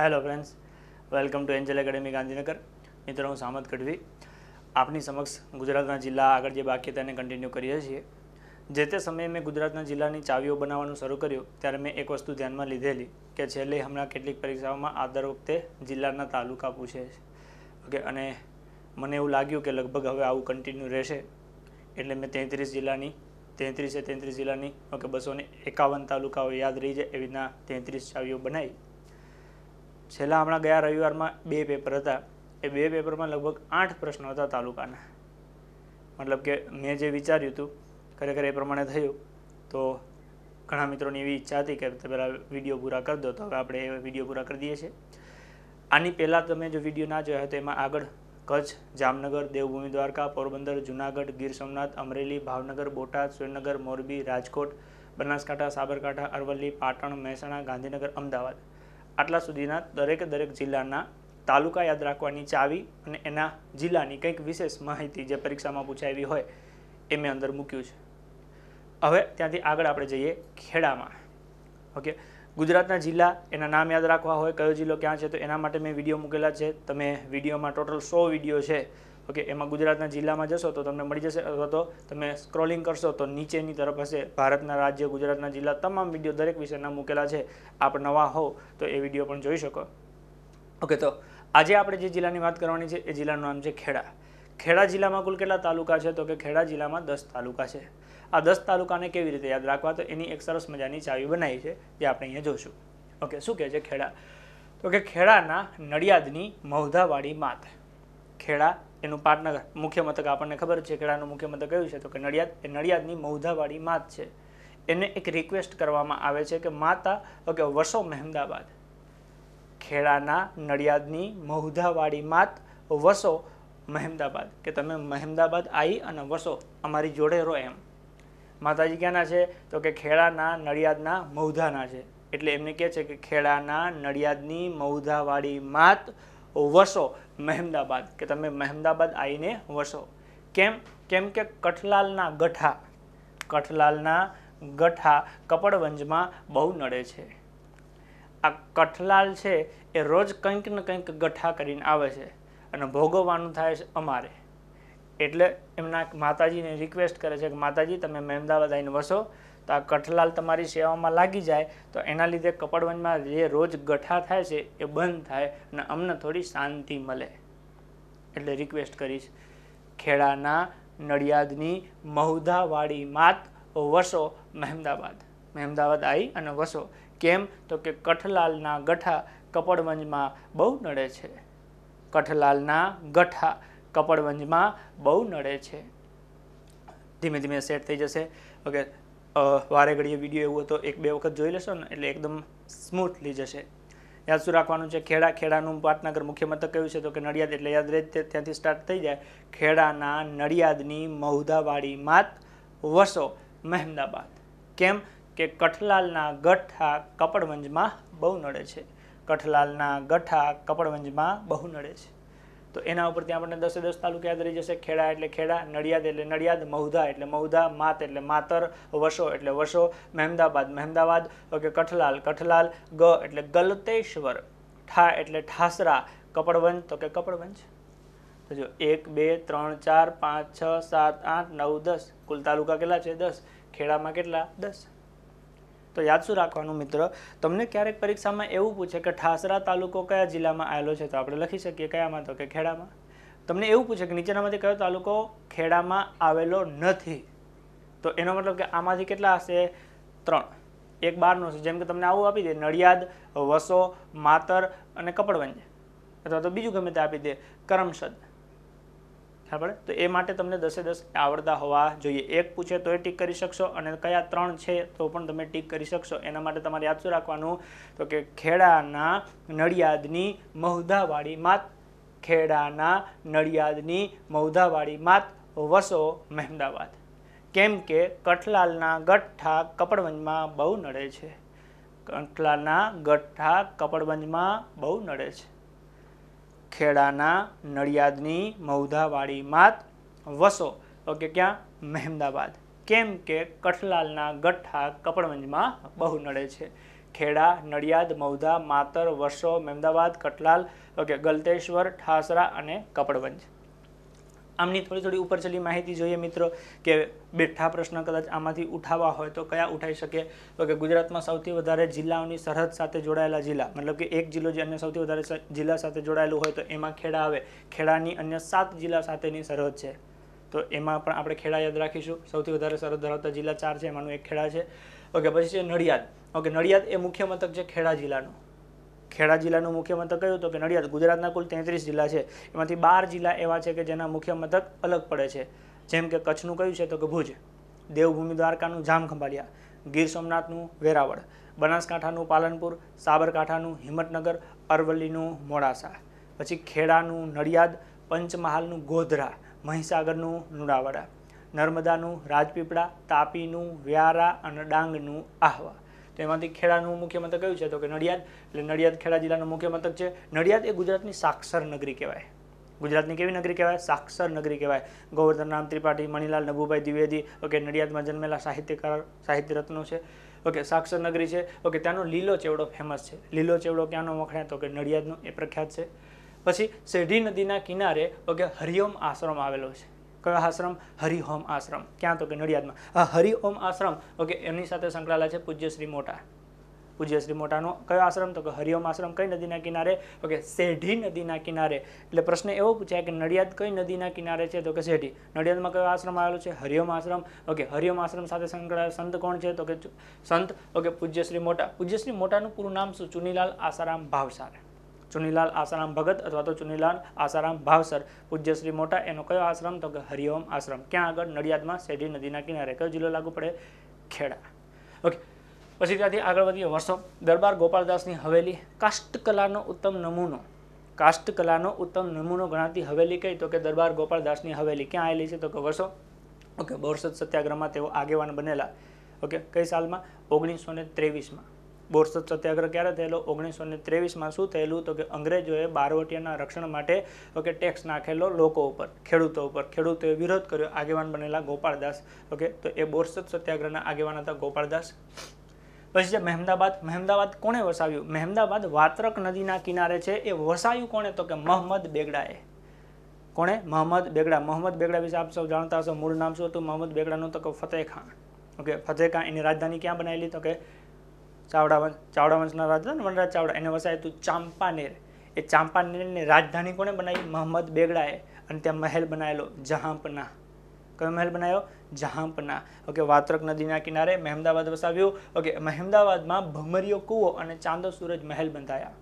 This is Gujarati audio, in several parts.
hello friends welcome to Angel Academy Gandhinagar મિત્રો હું સામત ગઢવી આપની સમક્ષ ગુજરાતના જિલ્લા આગળ જે બાકી તેને કન્ટિન્યુ કરીએ છીએ જે તે સમયે મેં ગુજરાતના જિલ્લાની ચાવીઓ બનાવવાનું શરૂ કર્યું ત્યારે મેં એક વસ્તુ ધ્યાનમાં લીધેલી કે છેલ્લે હમણાં કેટલીક પરીક્ષાઓમાં આ દર વખતે જિલ્લાના તાલુકા પૂછે છે ઓકે અને મને એવું લાગ્યું કે લગભગ હવે આવું કન્ટિન્યુ રહેશે એટલે મેં તેત્રીસ જિલ્લાની તેત્રીસે તેત્રીસ જિલ્લાની ઓકે બસો એકાવન તાલુકાઓ યાદ રહી જાય એવી રીતના તેત્રીસ ચાવીઓ બનાવી છેલ્લા હમણાં ગયા રવિવારમાં બે પેપર હતા એ બે પેપરમાં લગભગ આઠ પ્રશ્નો હતા તાલુકાના મતલબ કે મેં જે વિચાર્યું હતું ખરેખર એ પ્રમાણે થયું તો ઘણા મિત્રોની એવી ઈચ્છા હતી કે પહેલાં વિડીયો પૂરા કરી દો તો હવે આપણે એ વિડીયો પૂરા કરી દઈએ છીએ આની પહેલાં તમે જો વિડીયો ના જોયા હોય તો એમાં આગળ કચ્છ જામનગર દેવભૂમિ દ્વારકા પોરબંદર જુનાગઢ ગીર સોમનાથ અમરેલી ભાવનગર બોટાદ સુરેન્દ્રનગર મોરબી રાજકોટ બનાસકાંઠા સાબરકાંઠા અરવલ્લી પાટણ મહેસાણા ગાંધીનગર અમદાવાદ આટલા સુધીના દરેક દરેક જિલ્લાના તાલુકા યાદ રાખવાની ચાવી અને એના જિલ્લાની કંઈક વિશેષ માહિતી જે પરીક્ષામાં પૂછાવી હોય એ મેં અંદર મૂક્યું છે હવે ત્યાંથી આગળ આપણે જઈએ ખેડામાં ઓકે ગુજરાતના જિલ્લા એના નામ યાદ રાખવા હોય કયો જિલ્લો ક્યાં છે તો એના માટે મેં વિડીયો મૂકેલા છે તમે વિડીયોમાં ટોટલ સો વિડીયો છે ઓકે એમાં ગુજરાતના જિલ્લામાં જશો તો તમને મળી જશે અથવા તો તમે સ્ક્રોલિંગ કરશો તો નીચેની તરફ હશે ભારતના રાજ્ય ગુજરાતના જિલ્લા તમામ વિડીયો દરેક વિષયના મૂકેલા છે આપ નવા હો તો એ વિડીયો પણ જોઈ શકો ઓકે તો આજે આપણે જે જિલ્લાની વાત કરવાની છે એ જિલ્લાનું નામ છે ખેડા ખેડા જિલ્લામાં કુલ કેટલા તાલુકા છે તો કે ખેડા જિલ્લામાં દસ તાલુકા છે આ દસ તાલુકાને કેવી રીતે યાદ રાખવા તો એની એક સરસ મજાની ચાવી બનાવી છે જે આપણે અહીંયા જોશું ઓકે શું કહે છે ખેડા તો કે ખેડાના નડિયાદની મૌધાવાડી માત ખેડા એનું પાટનગર મુખ્ય મથક આપણને ખબર છે ખેડાનું મુખ્ય મથક કયું છે તો કે નડિયાદ એ નડિયાદની મૌધાવાળી માત છે એને એક રિક્વેસ્ટ કરવામાં આવે છે કે માતા ઓકે વસો મહેમદાબાદ ખેડાના નડિયાદની મહુધાવાળી માત વસો મહેમદાબાદ કે તમે મહેમદાબાદ આવી અને વસો અમારી જોડે રહો એમ માતાજી ક્યાંના છે તો કે ખેડાના નડિયાદના મૌધાના છે એટલે એમને કહે છે કે ખેડાના નડિયાદની મહુધાવાળી માત વસો મહેમદાબાદ કે તમે મહેમદાબાદ આવીને વસો કેમ કેમ કે કઠલાલના ગઠા કઠલાલના ગઠા કપડવંજમાં બહુ નડે છે આ કઠલાલ છે એ રોજ કંઈક ને કંઈક ગઠા કરીને આવે છે અને ભોગવવાનું થાય છે અમારે એટલે એમના માતાજીને રિક્વેસ્ટ કરે છે કે માતાજી તમે મહેમદાબાદ આવીને વસો તો આ કઠલાલ તમારી સેવામાં લાગી જાય તો એના લીધે કપડવંજમાં જે રોજ ગઠા થાય છે એ બંધ થાય અને અમને થોડી શાંતિ મળે એટલે રિક્વેસ્ટ કરીશ ખેડાના નડિયાદની મહુધાવાડી માત વસો મહેમદાવાદ મહેમદાવાદ આવી અને વસો કેમ તો કે કઠલાલના ગઠા કપડવંજમાં બહુ નડે છે કઠલાલના ગઠા કપડવંજમાં બહુ નડે છે ધીમે ધીમે સેટ થઈ જશે ઓકે વારે ઘડીએ વિડીયો એવું હતો એક બે વખત જોઈ લેશો ને એટલે એકદમ સ્મૂથલી જશે યાદ શું રાખવાનું છે ખેડા ખેડાનું પાટનગર મુખ્ય મથક છે તો કે નડિયાદ એટલે યાદ રહે ત્યાંથી સ્ટાર્ટ થઈ જાય ખેડાના નડિયાદની મહુધાવાડી માત વસો મહેમદાબાદ કેમ કે કઠલાલના ગઠ્ઠા કપડવંજમાં બહુ નડે છે કઠલાલના ગઠ્ઠા કપડવંજમાં બહુ નડે છે તો એના ઉપરથી આપણને દસે દસ તાલુકા યાદ રહી જશે ખેડા એટલે ખેડા નડિયાદ એટલે નડિયાદ મહુધા એટલે મહુધા માત એટલે માતર વસો એટલે વસો મહેમદાબાદ મહેમદાબાદ ઓકે કઠલાલ કઠલાલ ગ એટલે ગલતેશ્વર ઠા એટલે ઠાસરા કપડવંજ તો કે કપડવંજ તો જો એક બે ત્રણ ચાર પાંચ છ સાત આઠ નવ દસ કુલ તાલુકા કેટલા છે દસ ખેડામાં કેટલા દસ તો યાદ શું રાખવાનું મિત્ર તમને ક્યારેક પરીક્ષામાં એવું પૂછે કે ઠાસરા તાલુકો કયા જિલ્લામાં આવેલો છે તો આપણે લખી શકીએ કયામાં તો કે ખેડામાં તમને એવું પૂછે કે નીચેનામાંથી કયો તાલુકો ખેડામાં આવેલો નથી તો એનો મતલબ કે આમાંથી કેટલા હશે ત્રણ એક બારનો છે જેમ કે તમને આવું આપી દે નડિયાદ વસો માતર અને કપડવંજ અથવા તો બીજું ગમે તે આપી દે કરમસદ બરાબર તો એ માટે તમને દસે દસ આવડતા હોવા જોઈએ એક પૂછે તો એ ટીક કરી શકશો અને કયા ત્રણ છે તો પણ તમે ટીક કરી શકશો એના માટે તમારે યાદ શું રાખવાનું તો કે ખેડાના નડિયાદની મહુધાવાડી માત ખેડાના નડિયાદની મહુધાવાડી માત વસો મહેમદાવાદ કેમ કે કઠલાલના ગઠ્ઠા કપડવંજમાં બહુ નડે છે કઠલાલના ગઠ્ઠા કપડવંજમાં બહુ નડે છે ખેડાના નડિયાદની મૌધાવાળી માત વસો ઓકે ક્યાં મહેમદાબાદ કેમ કે કઠલાલના ગઠ્ઠા કપડવંજમાં બહુ નડે છે ખેડા નડિયાદ મૌધા માતર વસો મહેમદાબાદ કઠલાલ ઓકે ગલતેશ્વર ઠાસરા અને કપડવંજ આમની થોડી થોડી ઉપર ચલી માહિતી જોઈએ મિત્રો કે બેઠા પ્રશ્ન કદાચ આમાંથી ઉઠાવવા હોય તો કયા ઉઠાઈ શકે તો કે ગુજરાતમાં સૌથી વધારે જિલ્લાઓની સરહદ સાથે જોડાયેલા જિલ્લા મતલબ કે એક જિલ્લો જે અન્ય સૌથી વધારે જિલ્લા સાથે જોડાયેલું હોય તો એમાં ખેડા આવે ખેડાની અન્ય સાત જિલ્લા સાથેની સરહદ છે તો એમાં પણ આપણે ખેડા યાદ રાખીશું સૌથી વધારે સરહદ ધરાવતા જિલ્લા ચાર છે એમાંનું એક ખેડા છે ઓકે પછી છે નડિયાદ ઓકે નડિયાદ એ મુખ્ય મથક છે ખેડા જિલ્લાનું ખેડા જિલ્લાનું મુખ્ય મથક કયું તો કે નડિયાદ ગુજરાતના કુલ તેત્રીસ જિલ્લા છે એમાંથી બાર જિલ્લા એવા છે કે જેના મુખ્ય મથક અલગ પડે છે જેમ કે કચ્છનું કયું છે તો કે ભુજ દેવભૂમિ દ્વારકાનું જામખંભાળિયા ગીર સોમનાથનું વેરાવળ બનાસકાંઠાનું પાલનપુર સાબરકાંઠાનું હિંમતનગર અરવલ્લીનું મોડાસા પછી ખેડાનું નડિયાદ પંચમહાલનું ગોધરા મહીસાગરનું લુણાવાડા નર્મદાનું રાજપીપળા તાપીનું વ્યારા અને ડાંગનું આહવા તેમાંથી ખેડાનું મુખ્ય મથક કયું છે તો કે નડિયાદ એટલે નડિયાદ ખેડા જિલ્લાનું મુખ્ય મથક છે નડિયાદ એ ગુજરાતની સાક્ષર નગરી કહેવાય ગુજરાતની કેવી નગરી કહેવાય સાક્ષર નગરી કહેવાય ગોવર્ધન ગોવર્ધનરામ ત્રિપાઠી મણિલાલ નભુભાઈ દ્વિવેદી ઓકે નડિયાદમાં જન્મેલા સાહિત્યકાર સાહિત્ય રત્નો છે ઓકે સાક્ષર નગરી છે ઓકે ત્યાંનો લીલો ચેવડો ફેમસ છે લીલો ચેવડો ક્યાંનો વખણાય તો કે નડિયાદનો એ પ્રખ્યાત છે પછી સેઢી નદીના કિનારે ઓકે હરિયમ આશ્રમ આવેલો છે કયો આશ્રમ હરિહોમ આશ્રમ ક્યાં તો કે નડિયાદમાં આ હરિઓમ આશ્રમ ઓકે એમની સાથે સંકળાયેલા છે પૂજ્યશ્રી મોટા પૂજ્યશ્રી મોટાનો કયો આશ્રમ તો કે હરિઓમ આશ્રમ કઈ નદીના કિનારે ઓકે સેઢી નદીના કિનારે એટલે પ્રશ્ન એવો પૂછાય કે નડિયાદ કઈ નદીના કિનારે છે તો કે સેઢી નડિયાદમાં કયો આશ્રમ આવેલો છે હરિઓમ આશ્રમ ઓકે હરિઓમ આશ્રમ સાથે સંકળાયેલ સંત કોણ છે તો કે સંત ઓકે પૂજ્યશ્રી મોટા પૂજ્યશ્રી મોટાનું પૂરું નામ શું ચુનીલાલ આસારામ ભાવસાર ચુનીલાલ આસારામ ભગત અથવા તો ચુનીલાલ આસારામ ભાવસર પૂજ્યશ્રી મોટા એનો કયો આશ્રમ તો કે હરિઓમ આશ્રમ ક્યાં આગળ નડિયાદમાં શેઢી નદીના કિનારે કયો જિલ્લો લાગુ પડે ખેડા ઓકે પછી ત્યાંથી આગળ વધીએ વર્ષો દરબાર ગોપાલદાસની હવેલી કાષ્ટકલાનો ઉત્તમ નમૂનો કાષ્ટકલાનો ઉત્તમ નમૂનો ગણાતી હવેલી કઈ તો કે દરબાર ગોપાલદાસની હવેલી ક્યાં આવેલી છે તો કે વર્ષો ઓકે બોરસદ સત્યાગ્રહમાં તેઓ આગેવાન બનેલા ઓકે કઈ સાલમાં ઓગણીસો ને ત્રેવીસમાં બોરસદ સત્યાગ્રહ ક્યારે થયેલો ઓગણીસો ને ત્રેવીસમાં શું થયેલું તો કે અંગ્રેજોએ બારવટીયાના રક્ષણ માટે ઓકે ટેક્સ નાખેલો લોકો ઉપર ખેડૂતો ઉપર ખેડૂતોએ વિરોધ કર્યો આગેવાન બનેલા ગોપાળદાસ ઓકે તો એ બોરસદ સત્યાગ્રહના આગેવાન હતા ગોપાળદાસ પછી છે મહેમદાબાદ મહેમદાબાદ કોણે વસાવ્યું મહેમદાબાદ વાત્રક નદીના કિનારે છે એ વસાયું કોણે તો કે મોહમ્મદ બેગડાએ કોણે મોહમ્મદ બેગડા મોહમ્મદ બેગડા વિશે આપ સૌ જાણતા હશો મૂળ નામ શું હતું મોહમ્મદ બેગડાનું તો કે ફતેહ ખાન ઓકે ફતેહ ખાન એની રાજધાની ક્યાં બનાવેલી તો કે ચાવડા ચાવડા વંશના રાજા વનરાજ ચાવડા એને વસાવ્યું હતું ચાંપાનેર એ ચાંપાનેરની રાજધાની કોને બનાવી મોહમ્મદ બેગડાએ અને ત્યાં મહેલ બનાવેલો જહાંપના કયો મહેલ બનાવ્યો જહાંપના ઓકે વાત્રક નદીના કિનારે મહેમદાવાદ વસાવ્યું ઓકે મહેમદાવાદમાં ભમરિયો કૂવો અને ચાંદો સૂરજ મહેલ બંધાયા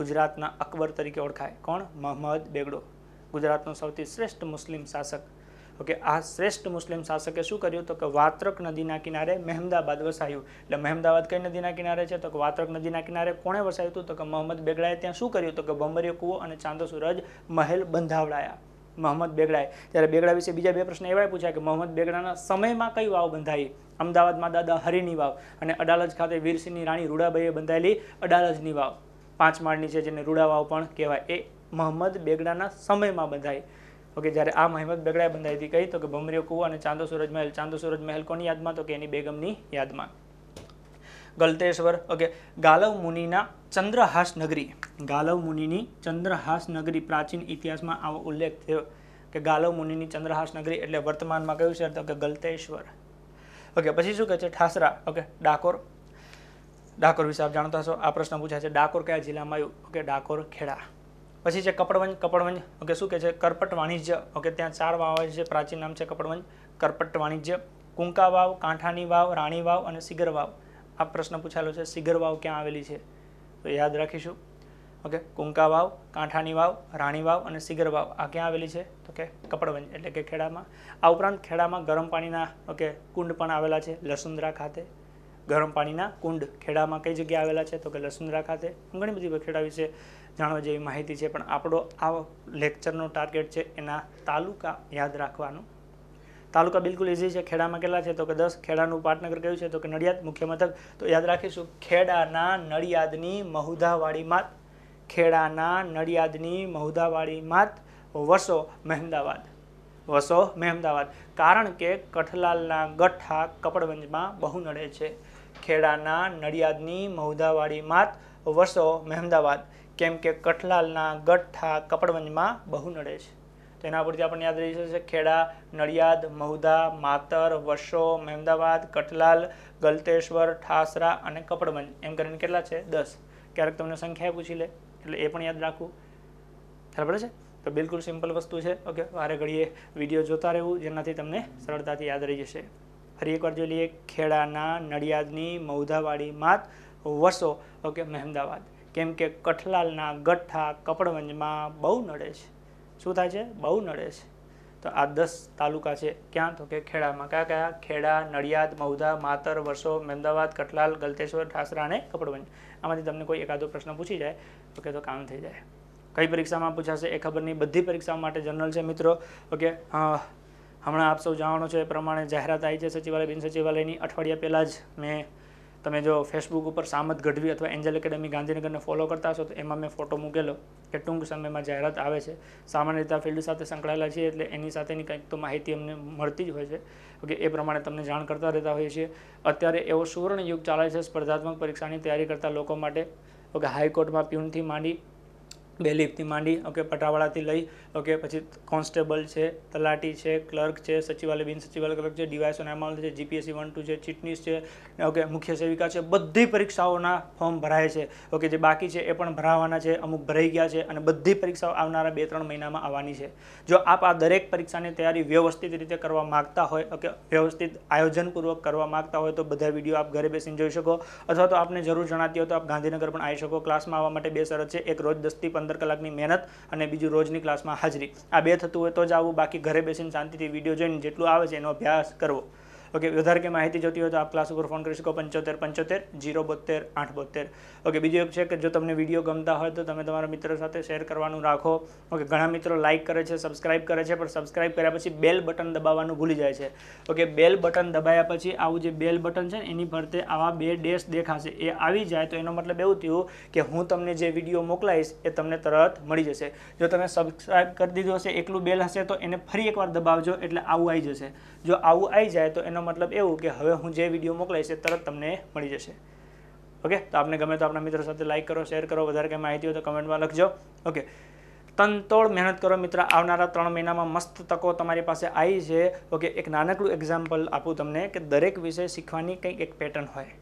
ગુજરાતના અકબર તરીકે ઓળખાય કોણ મોહમ્મદ બેગડો ગુજરાતનો સૌથી શ્રેષ્ઠ મુસ્લિમ શાસક ઓકે આ શ્રેષ્ઠ મુસ્લિમ શાસકે શું કર્યું તો કે વાત્રક નદીના કિનારે મહેમદાબાદ વસાયું એટલે મહેમદાબાદ કઈ નદીના કિનારે છે તો કે વાત્રક નદીના કિનારે કોણે વસાયું હતું તો કે મોહમ્મદ બેગડાએ ત્યાં શું કર્યું તો કે બંબરીયો કૂવો અને ચાંદો સુરજ મહેલ બંધાવડાયા મોહમ્મદ બેગડાએ ત્યારે બેગડા વિશે બીજા બે પ્રશ્ન એવા પૂછ્યા કે મોહમ્મદ બેગડાના સમયમાં કઈ વાવ બંધાઈ અમદાવાદમાં દાદા હરિની વાવ અને અડાલજ ખાતે વીરસિંહની રાણી રૂડાબાઈએ બંધાયેલી અડાલજની વાવ પાંચ માળની છે જેને રૂડા વાવ પણ કહેવાય એ મોહમ્મદ બેગડાના સમયમાં બંધાઈ ઓકે જ્યારે આ મહેમત બેગડાએ બંધાઈ હતી કહી તો કે ભમરીઓ કુવો અને ચાંદો સૂરજ મહેલ ચાંદો સૂરજ મહેલ કોની યાદમાં તો કે એની બેગમની યાદમાં ગલતેશ્વર ઓકે ગાલવ મુનિના ચંદ્રહાસ નગરી ગાલવ મુનિની ચંદ્રહાસ નગરી પ્રાચીન ઇતિહાસમાં આવો ઉલ્લેખ થયો કે ગાલવ મુનિની ચંદ્રહાસ નગરી એટલે વર્તમાનમાં કયું છે તો કે ગલતેશ્વર ઓકે પછી શું કહે છે ઠાસરા ઓકે ડાકોર ડાકોર વિશે આપ જાણતા હશો આ પ્રશ્ન પૂછાય છે ડાકોર કયા જિલ્લામાં આવ્યું ઓકે ડાકોર ખેડા પછી છે કપડવંજ કપડવંજ ઓકે શું કે છે કરપટ વાણિજ્ય ઓકે ત્યાં ચાર વાવ છે પ્રાચીન નામ છે કપડવંજ કરપટ વાણિજ્ય કુંકા વાવ કાંઠાની વાવ રાણી વાવ અને સિગર વાવ આ પ્રશ્ન પૂછાયેલો છે સિગર વાવ ક્યાં આવેલી છે તો યાદ રાખીશું ઓકે કુંકા વાવ કાંઠાની વાવ રાણી વાવ અને સિગર વાવ આ ક્યાં આવેલી છે તો કે કપડવંજ એટલે કે ખેડામાં આ ઉપરાંત ખેડામાં ગરમ પાણીના ઓકે કુંડ પણ આવેલા છે લસુંદરા ખાતે ગરમ પાણીના કુંડ ખેડામાં કઈ જગ્યાએ આવેલા છે તો કે લસુંદરા ખાતે ઘણી બધી ખેડા વિશે જાણવા જેવી માહિતી છે પણ આપણો આ લેક્ચરનો ટાર્ગેટ છે એના તાલુકા યાદ રાખવાનું તાલુકા બિલકુલ ઇઝી છે ખેડામાં કેટલા છે તો કે દસ ખેડાનું પાટનગર કયું છે તો કે નડિયાદ મુખ્ય મથક તો યાદ રાખીશું ખેડાના નડિયાદની મહુધાવાડી માત ખેડાના નડિયાદની મહુધાવાડી માત વસો મહેમદાવાદ વસો મહેમદાવાદ કારણ કે કઠલાલના ગઠ્ઠા કપડવંજમાં બહુ નડે છે ખેડાના નડિયાદની મહુધાવાડી માત વસો મહેમદાવાદ કેમ કે કઠલાલના ગઠ્ઠા કપડવંજમાં બહુ નડે છે તેના પરથી આપણને યાદ રહી જશે ખેડા નડિયાદ મહુધા માતર વશો મહેમદાવાદ કઠલાલ ગલતેશ્વર ઠાસરા અને કપડવંજ એમ કરીને કેટલા છે દસ ક્યારેક તમને સંખ્યા પૂછી લે એટલે એ પણ યાદ રાખવું બરાબર છે તો બિલકુલ સિમ્પલ વસ્તુ છે ઓકે વારે ઘડીએ વિડીયો જોતા રહેવું જેનાથી તમને સરળતાથી યાદ રહી જશે ફરી એકવાર જોઈ લઈએ ખેડાના નડિયાદની મૌધાવાડી માત વસો ઓકે મહેમદાવાદ કેમ કે કઠલાલના ગઠ્ઠા કપડવંજમાં બહુ નડે છે શું થાય છે બહુ નડે છે તો આ દસ તાલુકા છે ક્યાં તો કે ખેડામાં કયા કયા ખેડા નડિયાદ મહુધા માતર વર્ષો મહેમદાવાદ કઠલાલ ગલતેશ્વર ઠાસરા અને કપડવંજ આમાંથી તમને કોઈ એકાદો પ્રશ્ન પૂછી જાય તો કે તો કામ થઈ જાય કઈ પરીક્ષામાં પૂછાશે એ ખબર નહીં બધી પરીક્ષા માટે જનરલ છે મિત્રો ઓકે હમણાં આપ સૌ જાણો છો એ પ્રમાણે જાહેરાત આવી છે સચિવાલય બિન સચિવાલયની અઠવાડિયા પહેલાં જ મેં તમે જો ફેસબુક ઉપર સામત ગઢવી અથવા એન્જલ એકેડેમી ગાંધીનગરને ફોલો કરતા હશો તો એમાં મેં ફોટો મૂકેલો કે ટૂંક સમયમાં જાહેરાત આવે છે સામાન્ય રીતે ફિલ્ડ સાથે સંકળાયેલા છીએ એટલે એની સાથેની કંઈક તો માહિતી અમને મળતી જ હોય છે ઓકે એ પ્રમાણે તમને જાણ કરતા રહેતા હોઈએ છીએ અત્યારે એવો સુવર્ણ યુગ ચાલે છે સ્પર્ધાત્મક પરીક્ષાની તૈયારી કરતા લોકો માટે ઓકે હાઈકોર્ટમાં પ્યુનથી માંડી બેલીફથી માંડી ઓકે પટાવાળાથી લઈ ઓકે પછી કોન્સ્ટેબલ છે તલાટી છે ક્લર્ક છે સચિવાલય બિન સચિવાલય ક્લર્ક છે ડીવાયસ ઓન એમાઉન્ટ છે જીપીએસસી વન ટુ છે ચીટનીસ છે ઓકે મુખ્ય સેવિકા છે બધી પરીક્ષાઓના ફોર્મ ભરાય છે ઓકે જે બાકી છે એ પણ ભરાવાના છે અમુક ભરાઈ ગયા છે અને બધી પરીક્ષાઓ આવનારા બે ત્રણ મહિનામાં આવવાની છે જો આપ આ દરેક પરીક્ષાની તૈયારી વ્યવસ્થિત રીતે કરવા માગતા હોય ઓકે વ્યવસ્થિત આયોજનપૂર્વક કરવા માગતા હોય તો બધા વિડીયો આપ ઘરે બેસીને જોઈ શકો અથવા તો આપને જરૂર જણાતી હોય તો આપ ગાંધીનગર પણ આવી શકો ક્લાસમાં આવવા માટે બે શરત છે એક રોજ દસથી પંદર પંદર કલાકની મહેનત અને બીજું રોજની ક્લાસમાં હાજરી આ બે થતું હોય તો જ આવું બાકી ઘરે બેસીને શાંતિથી વિડીયો જોઈને જેટલું આવે છે એનો અભ્યાસ કરવો ઓકે વધારે કે માહિતી જોતી હોય તો આપ ક્લાસ ઉપર ફોન કરી શકો પંચોતેર પંચોતેર જીરો બોતેર આઠ બોતેર ઓકે બીજું એક છે કે જો તમને વિડીયો ગમતા હોય તો તમે તમારા મિત્રો સાથે શેર કરવાનું રાખો ઓકે ઘણા મિત્રો લાઇક કરે છે સબસ્ક્રાઇબ કરે છે પણ સબસ્ક્રાઇબ કર્યા પછી બેલ બટન દબાવવાનું ભૂલી જાય છે ઓકે બેલ બટન દબાયા પછી આવું જે બેલ બટન છે ને એની ફરતે આવા બે ડેશ દેખાશે એ આવી જાય તો એનો મતલબ એવું થયું કે હું તમને જે વિડીયો મોકલાઈશ એ તમને તરત મળી જશે જો તમે સબસ્ક્રાઇબ કરી દીધું હશે એકલું બેલ હશે તો એને ફરી એકવાર દબાવજો એટલે આવું આવી જશે જો આવું આવી જાય તો એનો મતલબ એવું કે હવે હું જે વિડીયો મોકલાઈશ એ તરત તમને મળી જશે ઓકે તો આપને ગમે તો આપણા મિત્રો સાથે લાઇક કરો શેર કરો વધારે કંઈ માહિતી હોય તો કમેન્ટમાં લખજો ઓકે તનતોડ મહેનત કરો મિત્ર આવનારા ત્રણ મહિનામાં મસ્ત તકો તમારી પાસે આવી છે ઓકે એક નાનકડું એક્ઝામ્પલ આપું તમને કે દરેક વિષય શીખવાની કંઈક એક પેટર્ન હોય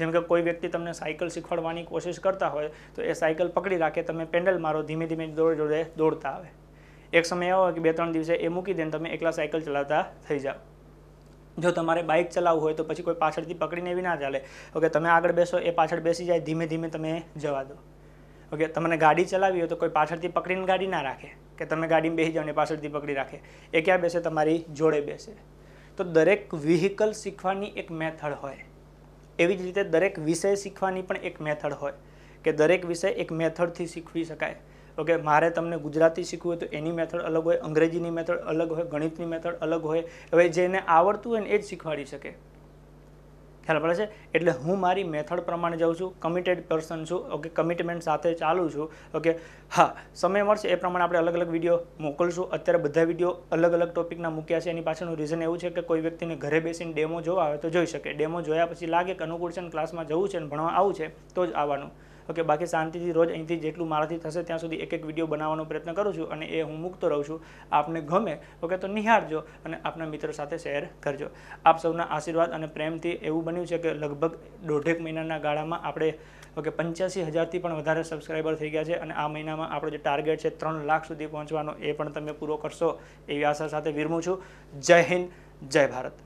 જેમ કે કોઈ વ્યક્તિ તમને સાયકલ શીખવાડવાની કોશિશ કરતા હોય તો એ સાયકલ પકડી રાખે તમે પેન્ડલ મારો ધીમે ધીમે દોડ જોડે દોડતા આવે એક સમય એવો કે બે ત્રણ દિવસે એ મૂકી દઈને તમે એકલા સાયકલ ચલાવતા થઈ જાઓ જો તમારે બાઇક ચલાવવું હોય તો પછી કોઈ પાછળથી પકડીને એવી ના ચાલે ઓકે તમે આગળ બેસો એ પાછળ બેસી જાય ધીમે ધીમે તમે જવા દો ઓકે તમને ગાડી ચલાવી હોય તો કોઈ પાછળથી પકડીને ગાડી ના રાખે કે તમે ગાડીમાં બેસી જાઓ ને પાછળથી પકડી રાખે એ ક્યાં બેસે તમારી જોડે બેસે તો દરેક વ્હીકલ શીખવાની એક મેથડ હોય એવી જ રીતે દરેક વિષય શીખવાની પણ એક મેથડ હોય કે દરેક વિષય એક મેથડથી શીખવી શકાય ઓકે મારે તમને ગુજરાતી શીખવું હોય તો એની મેથડ અલગ હોય અંગ્રેજીની મેથડ અલગ હોય ગણિતની મેથડ અલગ હોય હવે જેને આવડતું હોય ને એ જ શીખવાડી શકે ખ્યાલ પડે છે એટલે હું મારી મેથડ પ્રમાણે જાઉં છું કમિટેડ પર્સન છું ઓકે કમિટમેન્ટ સાથે ચાલું છું ઓકે હા સમય મળશે એ પ્રમાણે આપણે અલગ અલગ વિડીયો મોકલશું અત્યારે બધા વિડીયો અલગ અલગ ટોપિકના મૂક્યા છે એની પાછળનું રીઝન એવું છે કે કોઈ વ્યક્તિને ઘરે બેસીને ડેમો જોવા આવે તો જોઈ શકે ડેમો જોયા પછી લાગે કે અનુકૂળ છે ક્લાસમાં જવું છે અને ભણવા આવું છે તો જ આવવાનું ઓકે બાકી શાંતિથી રોજ અહીંથી જેટલું મારાથી થશે ત્યાં સુધી એક એક વિડીયો બનાવવાનો પ્રયત્ન કરું છું અને એ હું મૂકતો રહું છું આપને ગમે ઓકે તો નિહાળજો અને આપના મિત્રો સાથે શેર કરજો આપ સૌના આશીર્વાદ અને પ્રેમથી એવું બન્યું છે કે લગભગ દોઢેક મહિનાના ગાળામાં આપણે ઓકે પંચ્યાસી હજારથી પણ વધારે સબસ્ક્રાઈબર થઈ ગયા છે અને આ મહિનામાં આપણો જે ટાર્ગેટ છે ત્રણ લાખ સુધી પહોંચવાનો એ પણ તમે પૂરો કરશો એવી આશા સાથે વિરમું છું જય હિન્દ જય ભારત